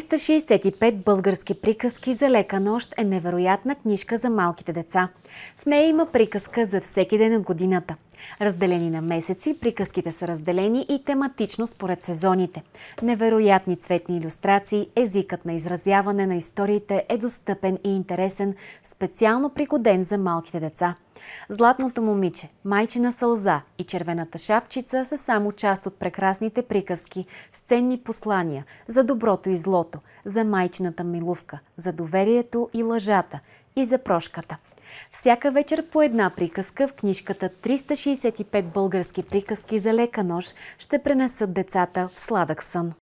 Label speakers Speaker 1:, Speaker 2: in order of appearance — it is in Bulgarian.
Speaker 1: 365 български приказки за лека нощ е невероятна книжка за малките деца. В нея има приказка за всеки ден от годината. Разделени на месеци, приказките са разделени и тематично според сезоните. Невероятни цветни иллюстрации, езикът на изразяване на историите е достъпен и интересен, специално пригоден за малките деца – Златното момиче, майчина сълза и червената шапчица са само част от прекрасните приказки, сценни послания за доброто и злото, за майчината милувка, за доверието и лъжата и за прошката. Всяка вечер по една приказка в книжката 365 български приказки за лека нож ще пренесат децата в сладък сън.